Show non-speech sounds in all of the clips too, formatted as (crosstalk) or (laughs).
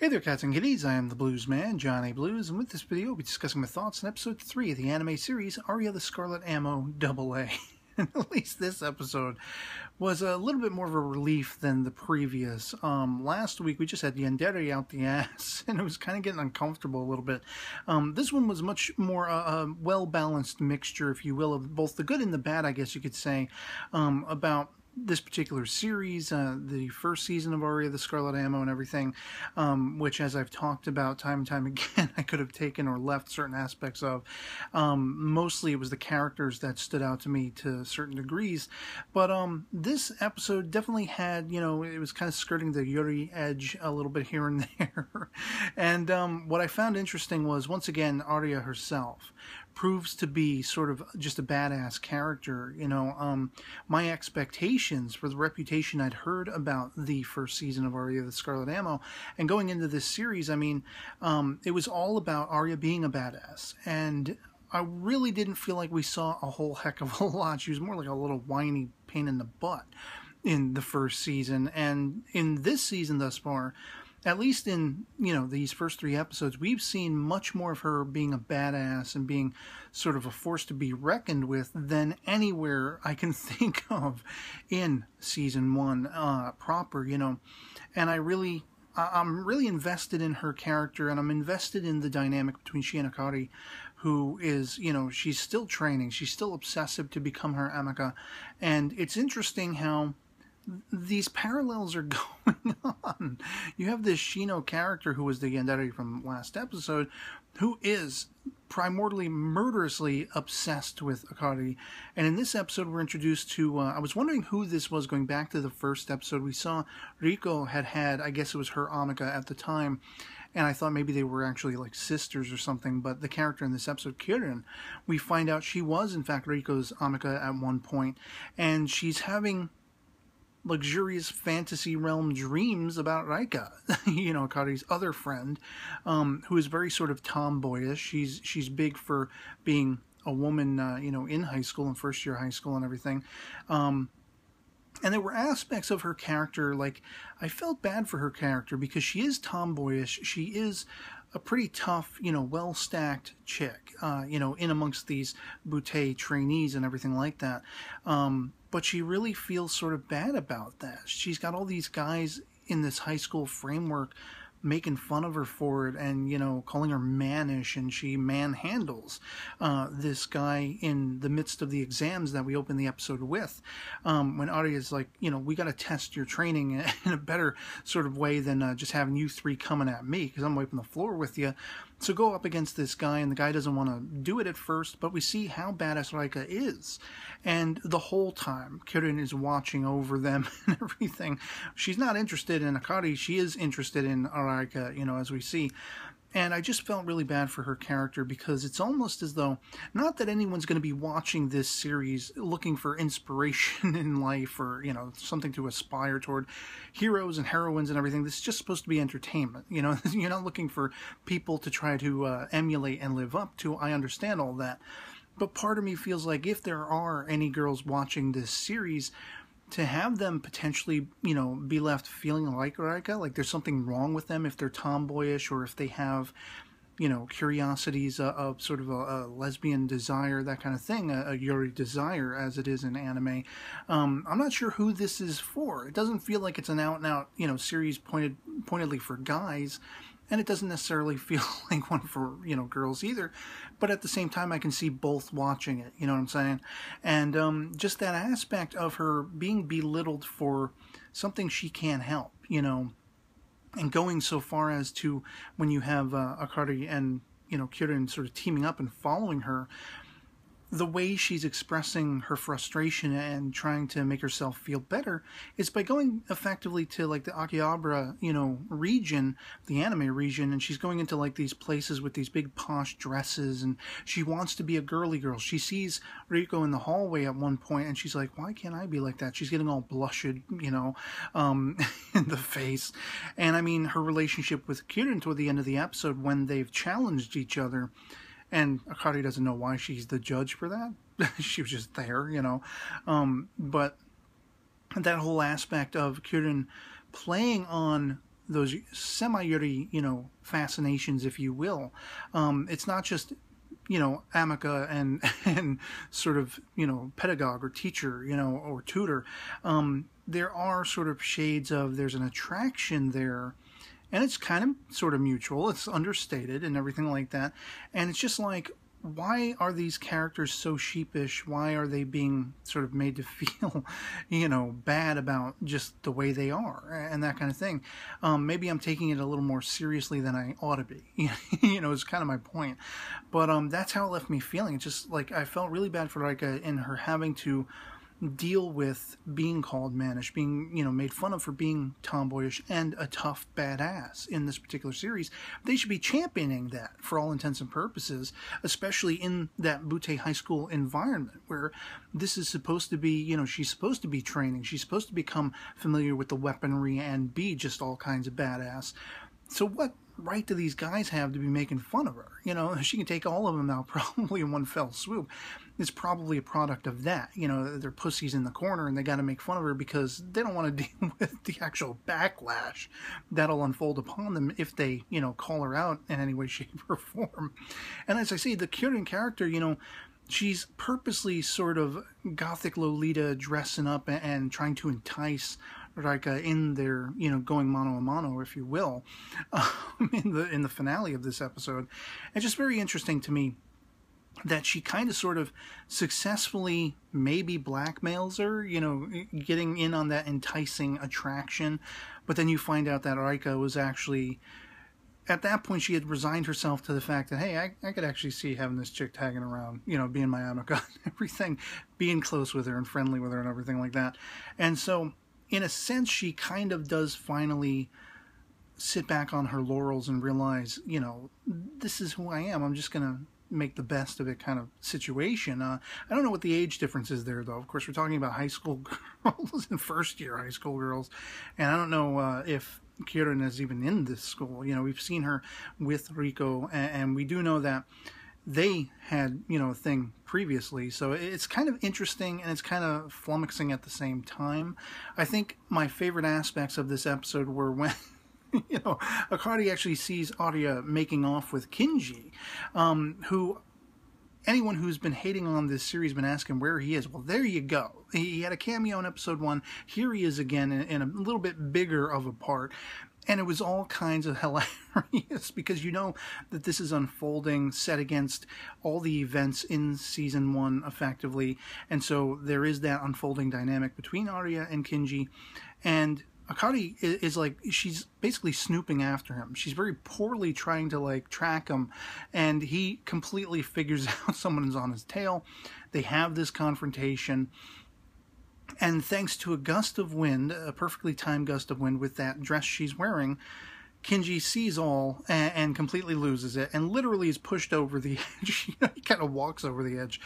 Hey there, cats and kitties. I am the Blues Man, Johnny Blues, and with this video, I'll be discussing my thoughts on episode 3 of the anime series Aria the Scarlet Ammo AA. (laughs) at least this episode was a little bit more of a relief than the previous. Um, last week, we just had Yandere out the (laughs) ass, and it was kind of getting uncomfortable a little bit. Um, this one was much more uh, a uh, well balanced mixture, if you will, of both the good and the bad, I guess you could say, um, about this particular series, uh, the first season of Aria the Scarlet Ammo and everything, um, which, as I've talked about time and time (laughs) again, I could have taken or left certain aspects of. Um, mostly it was the characters that stood out to me to certain degrees. But um, this episode definitely had, you know, it was kind of skirting the Yuri edge a little bit here and (laughs) there. and um, what I found interesting was, once again, Aria herself proves to be sort of just a badass character. You know, um, my expectations for the reputation I'd heard about the first season of Arya the Scarlet Ammo, and going into this series, I mean, um, it was all about Arya being a badass, and I really didn't feel like we saw a whole heck of a (laughs) lot. She was more like a little whiny pain in the butt in the first season, and in this season thus far at least in you know these first three episodes, we've seen much more of her being a badass and being sort of a force to be reckoned with than anywhere I can (laughs) think of in season one uh, proper. You know, and I really. I'm really invested in her character, and I'm invested in the dynamic between she and Akari, who is, you know, she's still training, she's still obsessive to become her Amika, and it's interesting how these parallels are (laughs) going on. You have this Shino character who was the Yandere from last episode, who is primordially murderously obsessed with Akari. And in this episode, we're introduced to. Uh, I was wondering who this was going back to the first episode. We saw Rico had had, I guess it was her Amika at the time, and I thought maybe they were actually like sisters or something. But the character in this episode, Kirin, we find out she was in fact Rico's Amika at one point, and she's having luxurious fantasy realm dreams about Raika, (laughs) you know, Akari's other friend, um, who is very sort of tomboyish. She's she's big for being a woman, uh, you know, in high school and first year high school and everything. Um, and there were aspects of her character like I felt bad for her character because she is tomboyish. She is a pretty tough, you know, well stacked chick, uh, you know, in amongst these Boutte trainees and everything like that. Um, but she really feels sort of bad about that. She's got all these guys in this high school framework making fun of her for it and you know calling her mannish and she manhandles uh, this guy in the midst of the exams that we open the episode with um, when Audrey is like you know we got to test your training (laughs) in a better sort of way than uh, just having you three coming at me because I'm wiping the floor with you so go up against this guy, and the guy doesn't want to do it at first, but we see how badass Raika is. And the whole time, Kirin is watching over them (laughs) and everything. She's not interested in Akari, she is interested in Raika, you know, as we see. And I just felt really bad for her character because it's almost as though, not that anyone's going to be watching this series looking for inspiration (laughs) in life or, you know, something to aspire toward, heroes and heroines and everything. This is just supposed to be entertainment. You know, (laughs) you're not looking for people to try to uh, emulate and live up to. I understand all that. But part of me feels like if there are any girls watching this series, to have them potentially, you know, be left feeling like Rika, like there's something wrong with them if they're tomboyish or if they have, you know, curiosities of, uh, of sort of a, a, lesbian desire, that kind of thing, a, a yuri desire as it is in anime. Um, I'm not sure who this is for. It doesn't feel like it's an out and out, you know, series pointed pointedly for guys and it doesn't necessarily (laughs) feel like one for you know girls either but at the same time i can see both watching it you know what i'm saying and um, just that aspect of her being belittled for something she can't help you know and going so far as to when you have uh, akari and you know kirin sort of teaming up and following her the way she's expressing her frustration and trying to make herself feel better is by going effectively to like the Akihabara, you know, region, the anime region, and she's going into like these places with these big posh dresses and she wants to be a girly girl. She sees Riko in the hallway at one point and she's like, why can't I be like that? She's getting all blushed, you know, um, (laughs) in the face. And I mean, her relationship with Kirin toward the end of the episode when they've challenged each other and Akari doesn't know why she's the judge for that. (laughs) she was just there, you know. Um, but that whole aspect of Kirin playing on those semi-yuri, you know, fascinations, if you will. Um, it's not just, you know, amica and (laughs) and sort of you know pedagogue or teacher, you know, or tutor. Um, there are sort of shades of there's an attraction there and it's kind of sort of mutual. It's understated and everything like that. And it's just like, why are these characters so sheepish? Why are they being sort of made to (laughs) feel, you know, bad about just the way they are and that kind of thing? Um, maybe I'm taking it a little more seriously than I ought to be. (laughs) you know, it's kind of my point. But um, that's how it left me feeling. It's just like I felt really bad for like in her having to deal with being called mannish, being you know made fun of for being tomboyish and a tough badass in this particular series. They should be championing that for all intents and purposes, especially in that Butte High School environment where this is supposed to be you know she's supposed to be training, she's supposed to become familiar with the weaponry and be just all kinds of badass. So what right do these guys have to be making fun of her? You know, (laughs) she can take all of them out (laughs) probably in one fell swoop is probably a product of that. You know, they're pussies in the corner and they got to make fun of her because they don't want to (laughs) deal with the actual backlash that'll unfold upon them if they, you know, call her out in any way, (laughs) shape, or form. And as I say, the Kieran character, you know, she's purposely sort of gothic Lolita dressing up and trying to entice Rika in their, you know, going mano a mano, if you will, (laughs) um, in the in the finale of this episode. It's just very interesting to me that she kind of sort of successfully maybe blackmails her, you know, getting in on that enticing attraction. But then you find out that Rika was actually, at that point, she had resigned herself to the fact that, hey, I, I could actually see having this chick tagging around, you know, being my amica and (laughs) everything, being close with her and friendly with her and everything like that. And so, in a sense, she kind of does finally sit back on her laurels and realize, you know, this is who I am. I'm just going to make the best of it kind of situation. Uh, I don't know what the age difference is there, though. Of course, we're talking about high school (laughs) girls and first year high school girls, and I don't know uh, if Kieran is even in this school. You know, we've seen her with Rico, and, and we do know that they had you know a thing previously so it's kind of interesting and it's kind of flummoxing at the same time i think my favorite aspects of this episode were when (laughs) (laughs) you know, Akari actually sees Arya making off with Kinji, um, who anyone who's been hating on this series been asking where he is. Well, there you go. He had a cameo in episode one. Here he is again in, in a little bit bigger of a part. And it was all kinds of (laughs) hilarious because you know that this is unfolding set against all the events in season one effectively. And so there is that unfolding dynamic between Arya and Kinji. And Akari is, is, like she's basically snooping after him. She's very poorly trying to like track him, and he completely figures (laughs) out someone's on his tail. They have this confrontation, and thanks to a gust of wind, a perfectly timed gust of wind with that dress she's wearing, Kinji sees all and, and completely loses it, and literally is pushed over the (laughs) edge. he kind of walks over the edge.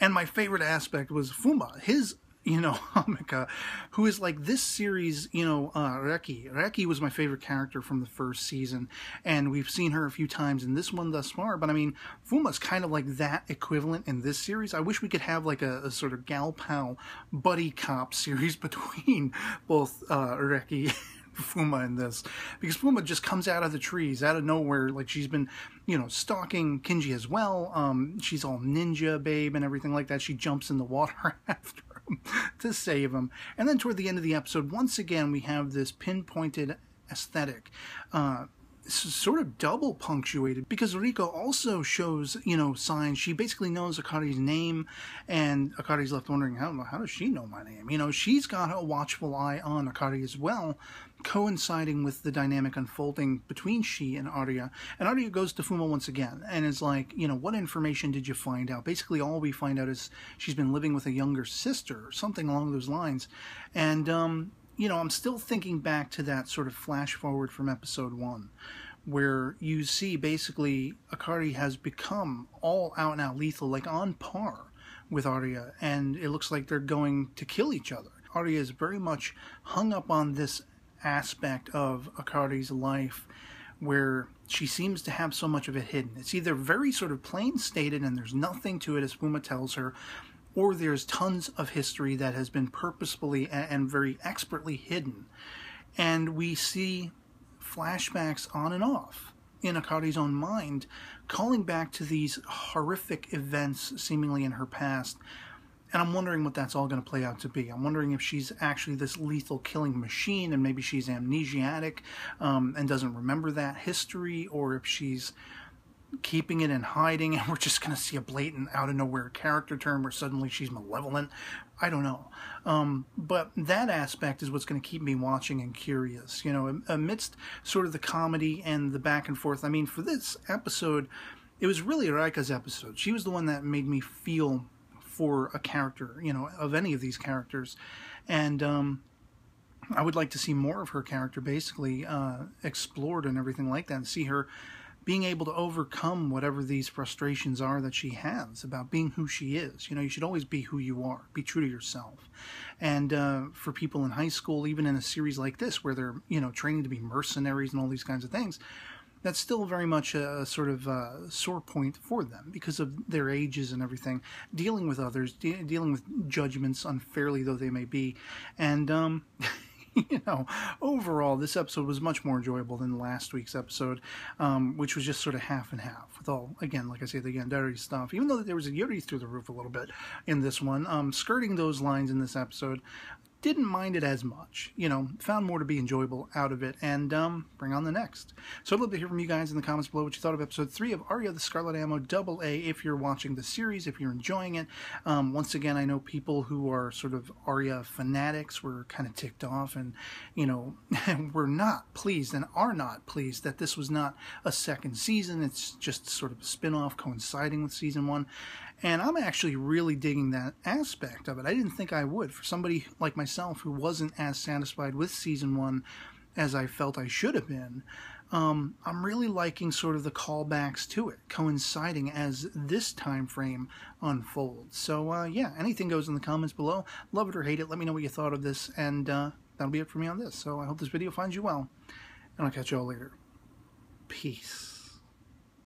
And my favorite aspect was Fuma. His you know, (laughs) Amika, who is like this series, you know, uh, Reki. Reki was my favorite character from the first season, and we've seen her a few times in this one thus far. But I mean, Fuma's kind of like that equivalent in this series. I wish we could have like a, a sort of gal pal buddy cop (laughs) series between (laughs) both uh, Reki Fuma in this because Fuma just comes out of the trees out of nowhere like she's been you know stalking Kinji as well um she's all ninja babe and everything like that she jumps in the water after (laughs) to save him. And then toward the end of the episode, once again, we have this pinpointed aesthetic. Uh, sort of double punctuated because Rika also shows, you know, signs. She basically knows Akari's name, and Akari's left wondering, how, how does she know my name? You know, she's got a watchful eye on Akari as well, coinciding with the dynamic unfolding between she and Arya. And Arya goes to Fuma once again and is like, you know, what information did you find out? Basically, all we find out is she's been living with a younger sister or something along those lines. And, um, you know, I'm still thinking back to that sort of flash forward from episode one, where you see basically Akari has become all out and out lethal, like on par with Arya, and it looks like they're going to kill each other. Arya is very much hung up on this aspect of Akari's life where she seems to have so much of it hidden. It's either very sort of plain stated and there's nothing to it, as Puma tells her, or there's tons of history that has been purposefully and very expertly hidden. And we see flashbacks on and off in Akari's own mind, calling back to these horrific events seemingly in her past. And I'm wondering what that's all going to play out to be. I'm wondering if she's actually this lethal killing machine and maybe she's amnesiac um, and doesn't remember that history, or if she's keeping it in hiding (laughs) and we're just going to see a blatant out of nowhere character turn where suddenly she's malevolent i don't know um, but that aspect is what's going to keep me watching and curious you know amidst sort of the comedy and the back and forth i mean for this episode it was really Raika's episode she was the one that made me feel for a character you know of any of these characters and um, I would like to see more of her character basically uh, explored and everything like that, and see her being able to overcome whatever these frustrations are that she has about being who she is. You know, you should always be who you are, be true to yourself. And uh, for people in high school, even in a series like this where they're, you know, training to be mercenaries and all these kinds of things, that's still very much a sort of a uh, sore point for them because of their ages and everything, dealing with others, de- dealing with judgments, unfairly though they may be. And, um, (laughs) (laughs) you know, overall, this episode was much more enjoyable than last week's episode, um, which was just sort of half and half. With all, again, like I say, the Gandari stuff, even though there was a Yuri through the roof a little bit in this one, um, skirting those lines in this episode, didn't mind it as much. You know, found more to be enjoyable out of it, and um, bring on the next. So I'd love to hear from you guys in the comments below what you thought of episode three of Aria the Scarlet Ammo Double A. If you're watching the series, if you're enjoying it, um, once again, I know people who are sort of Aria fanatics were kind of ticked off, and you know, (laughs) were not pleased and are not pleased that this was not a second season. It's just sort of a spinoff coinciding with season one. And I'm actually really digging that aspect of it. I didn't think I would. For somebody like myself who wasn't as satisfied with season one as I felt I should have been, um, I'm really liking sort of the callbacks to it, coinciding as this time frame unfolds. So uh, yeah, anything goes in the comments below. Love it or hate it, let me know what you thought of this, and uh, that'll be it for me on this. So I hope this video finds you well, and I'll catch you all later. Peace.